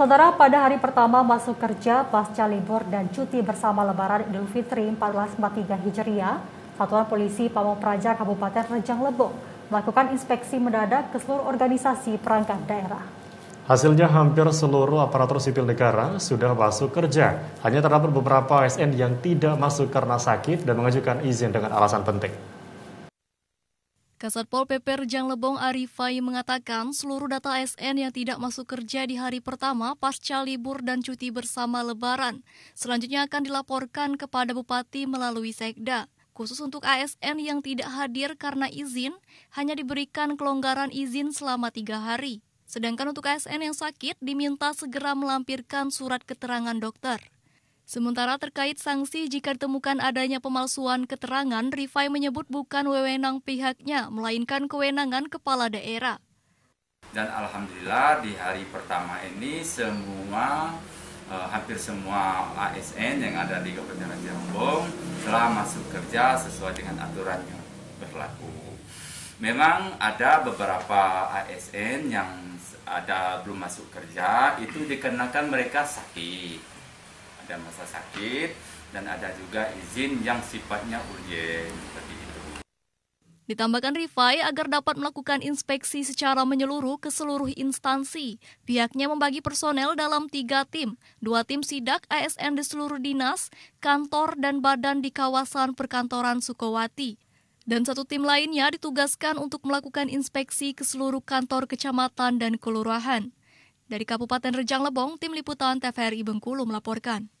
Saudara, pada hari pertama masuk kerja pasca libur dan cuti bersama Lebaran Idul Fitri 1443 Hijriah, Satuan Polisi Pamong Praja Kabupaten Rejang Lebong melakukan inspeksi mendadak ke seluruh organisasi perangkat daerah. Hasilnya hampir seluruh aparatur sipil negara sudah masuk kerja. Hanya terdapat beberapa ASN yang tidak masuk karena sakit dan mengajukan izin dengan alasan penting. Kasat Pol PP Rejang Lebong Arifai mengatakan seluruh data ASN yang tidak masuk kerja di hari pertama pasca libur dan cuti bersama lebaran. Selanjutnya akan dilaporkan kepada Bupati melalui Sekda. Khusus untuk ASN yang tidak hadir karena izin, hanya diberikan kelonggaran izin selama tiga hari. Sedangkan untuk ASN yang sakit diminta segera melampirkan surat keterangan dokter. Sementara terkait sanksi jika ditemukan adanya pemalsuan keterangan, Rifai menyebut bukan wewenang pihaknya, melainkan kewenangan kepala daerah. Dan alhamdulillah di hari pertama ini semua eh, hampir semua ASN yang ada di Kabupaten Cirebon telah masuk kerja sesuai dengan aturan yang berlaku. Memang ada beberapa ASN yang ada belum masuk kerja itu dikarenakan mereka sakit dan masa sakit dan ada juga izin yang sifatnya urgen seperti itu. Ditambahkan Rifai agar dapat melakukan inspeksi secara menyeluruh ke seluruh instansi. Pihaknya membagi personel dalam tiga tim, dua tim sidak ASN di seluruh dinas, kantor dan badan di kawasan perkantoran Sukowati. Dan satu tim lainnya ditugaskan untuk melakukan inspeksi ke seluruh kantor kecamatan dan kelurahan. Dari Kabupaten Rejang Lebong, Tim Liputan TVRI Bengkulu melaporkan.